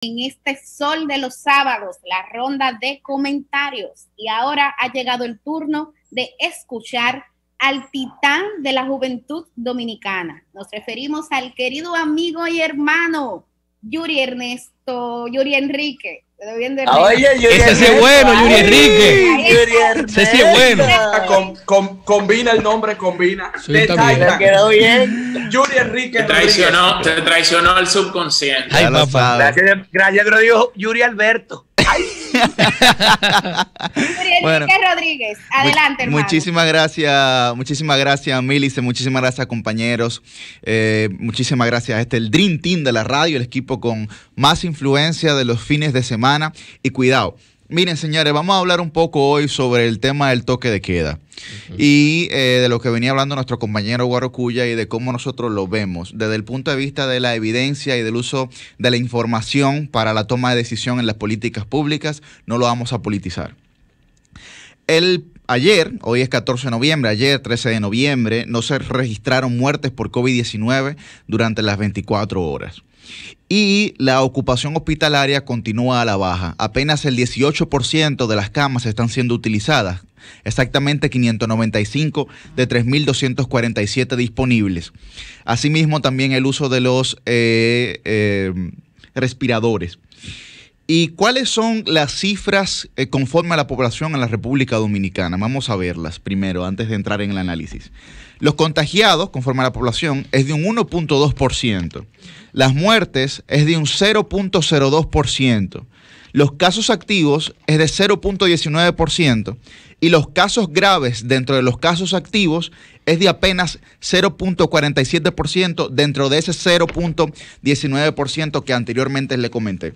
en este sol de los sábados, la ronda de comentarios. Y ahora ha llegado el turno de escuchar al titán de la juventud dominicana. Nos referimos al querido amigo y hermano Yuri Ernesto, Yuri Enrique. De Oye, ese sí es bueno, Yuri Enrique. Ese sí es bueno. combina el nombre, combina. Sí, quedó bien. Yuri Enrique. Te traicionó, te traicionó el subconsciente. Ay, papá. Gracias, gracias, Dios. Yuri Alberto. Ay. Rodríguez, adelante. Muchísimas gracias, muchísimas gracias, Milice, muchísimas gracias, compañeros. Eh, muchísimas gracias. Este el Dream Team de la radio, el equipo con más influencia de los fines de semana. Y cuidado, Miren, señores, vamos a hablar un poco hoy sobre el tema del toque de queda y eh, de lo que venía hablando nuestro compañero Guarocuya y de cómo nosotros lo vemos desde el punto de vista de la evidencia y del uso de la información para la toma de decisión en las políticas públicas. No lo vamos a politizar. El ayer, hoy es 14 de noviembre, ayer 13 de noviembre, no se registraron muertes por COVID-19 durante las 24 horas y la ocupación hospitalaria continúa a la baja. Apenas el 18% de las camas están siendo utilizadas, exactamente 595 de 3.247 disponibles. Asimismo, también el uso de los eh, eh, respiradores. ¿Y cuáles son las cifras eh, conforme a la población en la República Dominicana? Vamos a verlas primero, antes de entrar en el análisis. Los contagiados, conforme a la población, es de un 1.2%. Las muertes es de un 0.02%. Los casos activos es de 0.19%. Y los casos graves dentro de los casos activos es de apenas 0.47% dentro de ese 0.19% que anteriormente le comenté.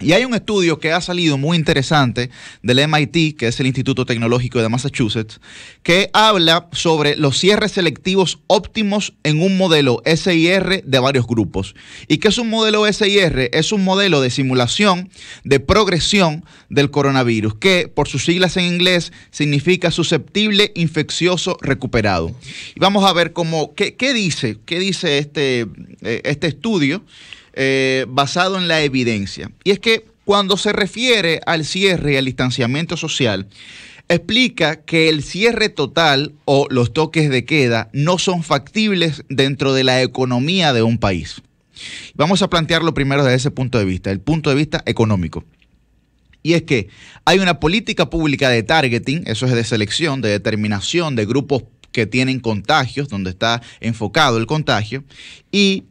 Y hay un estudio que ha salido muy interesante del MIT, que es el Instituto Tecnológico de Massachusetts, que habla sobre los cierres selectivos óptimos en un modelo SIR de varios grupos. ¿Y qué es un modelo SIR? Es un modelo de simulación de progresión del coronavirus, que por sus siglas en inglés significa susceptible infeccioso recuperado. Y vamos a ver cómo, qué, dice, dice este, eh, este estudio. Eh, basado en la evidencia. Y es que cuando se refiere al cierre y al distanciamiento social, explica que el cierre total o los toques de queda no son factibles dentro de la economía de un país. Vamos a plantearlo primero desde ese punto de vista, el punto de vista económico. Y es que hay una política pública de targeting, eso es de selección, de determinación de grupos que tienen contagios, donde está enfocado el contagio, y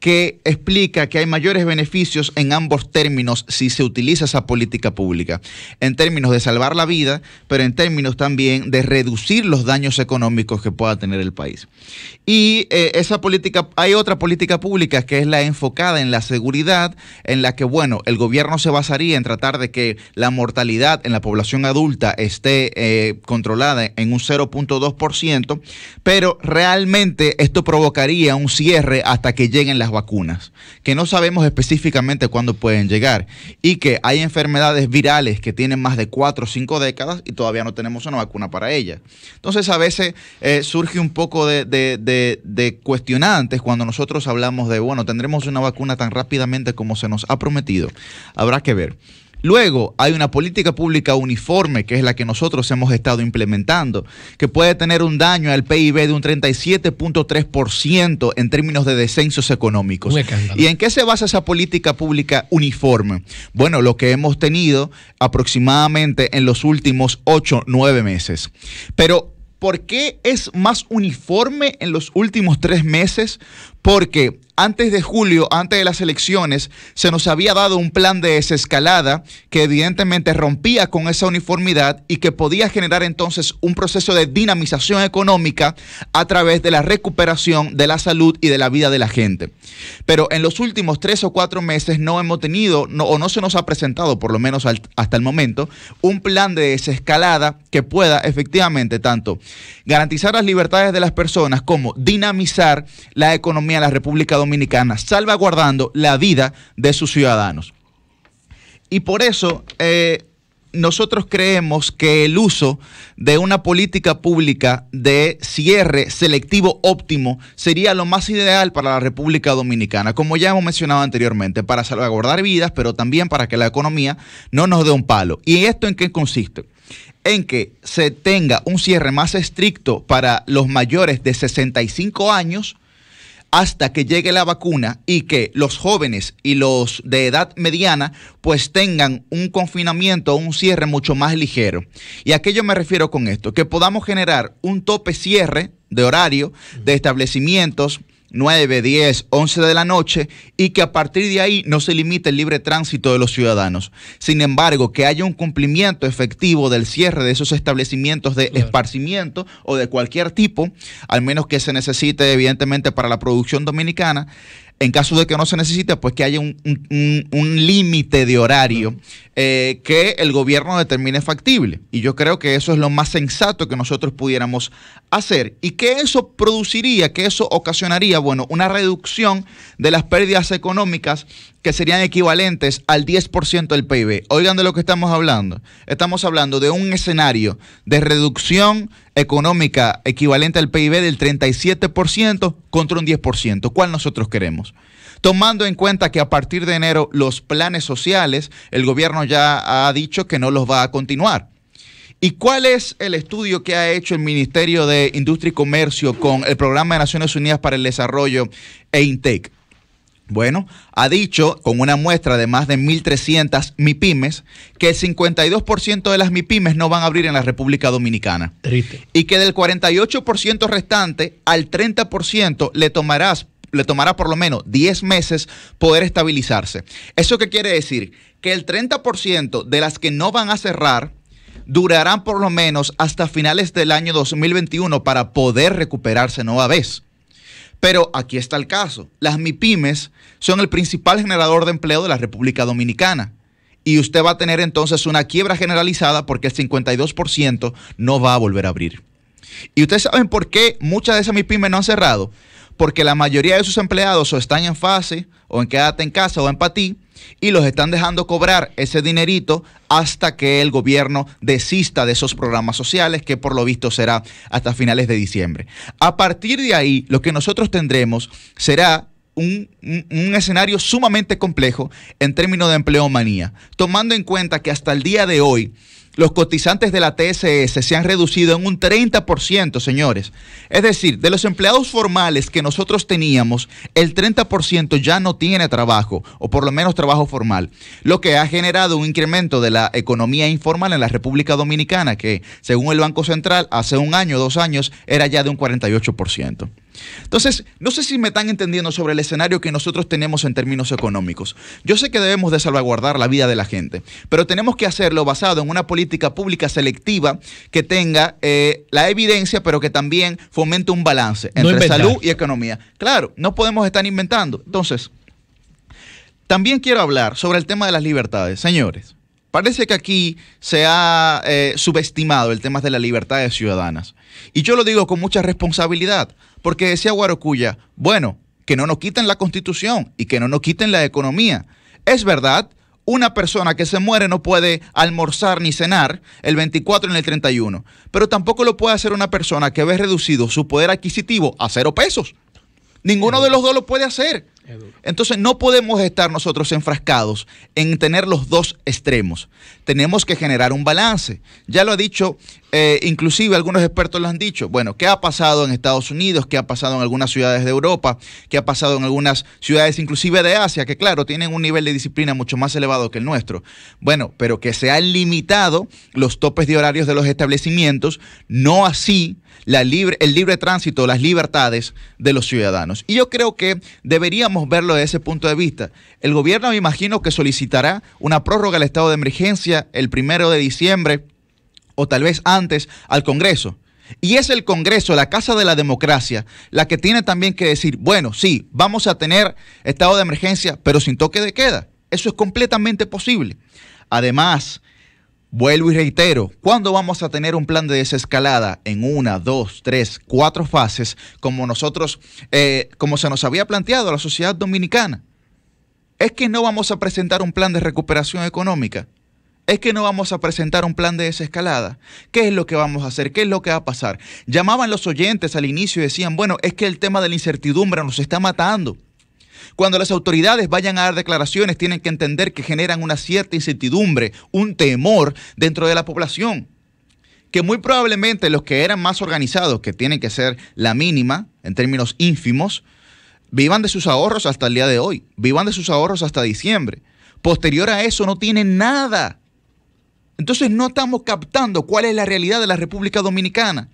que explica que hay mayores beneficios en ambos términos si se utiliza esa política pública, en términos de salvar la vida, pero en términos también de reducir los daños económicos que pueda tener el país. Y eh, esa política, hay otra política pública que es la enfocada en la seguridad, en la que, bueno, el gobierno se basaría en tratar de que la mortalidad en la población adulta esté eh, controlada en un 0.2%, pero realmente esto provocaría un cierre hasta que lleguen las vacunas, que no sabemos específicamente cuándo pueden llegar y que hay enfermedades virales que tienen más de cuatro o cinco décadas y todavía no tenemos una vacuna para ellas. Entonces a veces eh, surge un poco de cuestionantes cuando nosotros hablamos de, bueno, tendremos una vacuna tan rápidamente como se nos ha prometido. Habrá que ver. Luego hay una política pública uniforme, que es la que nosotros hemos estado implementando, que puede tener un daño al PIB de un 37.3% en términos de descensos económicos. ¿Y en qué se basa esa política pública uniforme? Bueno, lo que hemos tenido aproximadamente en los últimos 8, 9 meses. Pero ¿Por qué es más uniforme en los últimos tres meses? Porque antes de julio, antes de las elecciones, se nos había dado un plan de desescalada que evidentemente rompía con esa uniformidad y que podía generar entonces un proceso de dinamización económica a través de la recuperación de la salud y de la vida de la gente. Pero en los últimos tres o cuatro meses no hemos tenido, o no se nos ha presentado, por lo menos hasta el momento, un plan de desescalada que pueda efectivamente tanto garantizar las libertades de las personas como dinamizar la economía de la República Dominicana Dominicana, salvaguardando la vida de sus ciudadanos. Y por eso eh, nosotros creemos que el uso de una política pública de cierre selectivo óptimo sería lo más ideal para la República Dominicana, como ya hemos mencionado anteriormente, para salvaguardar vidas, pero también para que la economía no nos dé un palo. ¿Y esto en qué consiste? en que se tenga un cierre más estricto para los mayores de 65 años hasta que llegue la vacuna y que los jóvenes y los de edad mediana pues tengan un confinamiento o un cierre mucho más ligero. ¿Y a qué yo me refiero con esto? Que podamos generar un tope cierre de horario, de establecimientos, 9, 10, 11 de la noche y que a partir de ahí no se limite el libre tránsito de los ciudadanos. Sin embargo, que haya un cumplimiento efectivo del cierre de esos establecimientos de esparcimiento o de cualquier tipo, al menos que se necesite evidentemente para la producción dominicana, en caso de que no se necesite, pues que haya un, límite de horario eh, que el gobierno determine factible. Y yo creo que eso es lo más sensato que nosotros pudiéramos hacer. ¿Y que eso produciría, que eso ocasionaría? Bueno, una reducción de las pérdidas económicas que serían equivalentes al 10% del PIB. Oigan de lo que estamos hablando. Estamos hablando de un escenario de reducción económica equivalente al PIB del 37% contra un 10%. ¿Cuál nosotros queremos? Tomando en cuenta que a partir de enero los planes sociales, el gobierno ya ha dicho que no los va a continuar. ¿Y cuál es el estudio que ha hecho el Ministerio de Industria y Comercio con el Programa de Naciones Unidas para el Desarrollo e INTEC? Bueno, ha dicho con una muestra de más de 1.300 MIPIMES que el 52% de las MIPIMES no van a abrir en la República Dominicana. Y que del 48% restante al 30% le tomarás le tomará por lo menos 10 meses poder estabilizarse. ¿Eso qué quiere decir? Que el 30% de las que no van a cerrar durarán por lo menos hasta finales del año 2021 para poder recuperarse nueva vez. Pero aquí está el caso. Las MIPIMES son el principal generador de empleo de la República Dominicana. Y usted va a tener entonces una quiebra generalizada porque el 52% no va a volver a abrir. Y ustedes saben por qué muchas de esas MIPIMES no han cerrado. Porque la mayoría de sus empleados o están en fase, o en quédate en casa, o en patí, y los están dejando cobrar ese dinerito hasta que el gobierno desista de esos programas sociales, que por lo visto será hasta finales de diciembre. A partir de ahí, lo que nosotros tendremos será un, escenario sumamente complejo en términos de empleo manía, tomando en cuenta que hasta el día de hoy los cotizantes de la TSS se han reducido en un 30%, señores. Es decir, de los empleados formales que nosotros teníamos, el 30% ya no tiene trabajo, o por lo menos trabajo formal, lo que ha generado un incremento de la economía informal en la República Dominicana, que según el Banco Central, hace un año, dos años, era ya de un 48%. Entonces, no sé si me están entendiendo sobre el escenario que nosotros tenemos en términos económicos. Yo sé que debemos de salvaguardar la vida de la gente, pero tenemos que hacerlo basado en una política pública selectiva que tenga eh, la evidencia, pero que también fomente un balance entre salud y economía. Claro, no podemos estar inventando. Entonces, también quiero hablar sobre el tema de las libertades, señores. Parece que aquí se ha eh, subestimado el tema de las libertades ciudadanas. Y yo lo digo con mucha responsabilidad, porque decía Guarocuya, bueno, que no nos quiten la constitución y que no nos quiten la economía. Es verdad, una persona que se muere no puede almorzar ni cenar el 24 ni el 31, pero tampoco lo puede hacer una persona que ve reducido su poder adquisitivo a cero pesos. Ninguno de los dos lo puede hacer. Entonces no podemos estar nosotros enfrascados en tener los dos extremos. Tenemos que generar un balance. Ya lo ha dicho eh, inclusive algunos expertos lo han dicho. Bueno, ¿qué ha pasado en Estados Unidos? ¿Qué ha pasado en algunas ciudades de Europa? ¿Qué ha pasado en algunas ciudades inclusive de Asia? Que claro, tienen un nivel de disciplina mucho más elevado que el nuestro. Bueno, pero que se han limitado los topes de horarios de los establecimientos, no así la libre, el libre tránsito, las libertades de los ciudadanos. Y yo creo que deberíamos verlo desde ese punto de vista. El gobierno me imagino que solicitará una prórroga al estado de emergencia el primero de diciembre o tal vez antes al Congreso. Y es el Congreso, la Casa de la Democracia, la que tiene también que decir, bueno, sí, vamos a tener estado de emergencia, pero sin toque de queda. Eso es completamente posible. Además, vuelvo y reitero, ¿cuándo vamos a tener un plan de desescalada en una, dos, tres, cuatro fases, como nosotros, eh, como se nos había planteado la sociedad dominicana? Es que no vamos a presentar un plan de recuperación económica es que no vamos a presentar un plan de desescalada. ¿Qué es lo que vamos a hacer? ¿Qué es lo que va a pasar? Llamaban los oyentes al inicio y decían, bueno, es que el tema de la incertidumbre nos está matando. Cuando las autoridades vayan a dar declaraciones, tienen que entender que generan una cierta incertidumbre, un temor dentro de la población. Que muy probablemente los que eran más organizados, que tienen que ser la mínima en términos ínfimos, vivan de sus ahorros hasta el día de hoy, vivan de sus ahorros hasta diciembre. Posterior a eso no tienen nada. Entonces no estamos captando cuál es la realidad de la República Dominicana.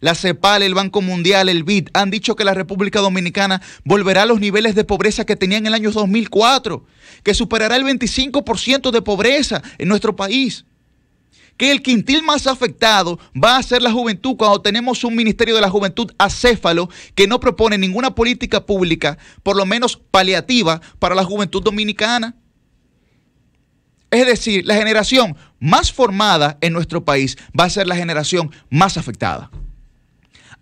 La CEPAL, el Banco Mundial, el BID han dicho que la República Dominicana volverá a los niveles de pobreza que tenía en el año 2004, que superará el 25% de pobreza en nuestro país que el quintil más afectado va a ser la juventud cuando tenemos un Ministerio de la Juventud acéfalo que no propone ninguna política pública, por lo menos paliativa, para la juventud dominicana. Es decir, la generación más formada en nuestro país va a ser la generación más afectada.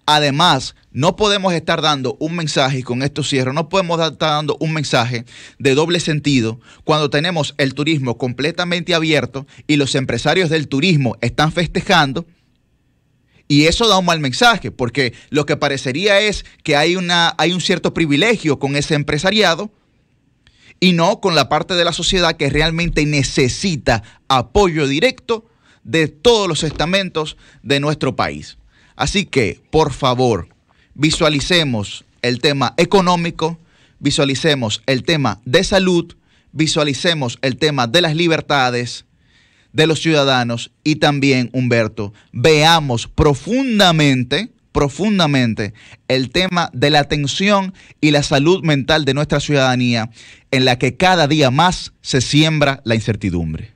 Además, no podemos estar dando un mensaje, y con esto cierro, no podemos estar dando un mensaje de doble sentido cuando tenemos el turismo completamente abierto y los empresarios del turismo están festejando. Y eso da un mal mensaje, porque lo que parecería es que hay, una, hay un cierto privilegio con ese empresariado, y no con la parte de la sociedad que realmente necesita apoyo directo de todos los estamentos de nuestro país. Así que, por favor, visualicemos el tema económico, visualicemos el tema de salud, visualicemos el tema de las libertades de los ciudadanos y también, Humberto, veamos profundamente profundamente el tema de la atención y la salud mental de nuestra ciudadanía, en la que cada día más se siembra la incertidumbre.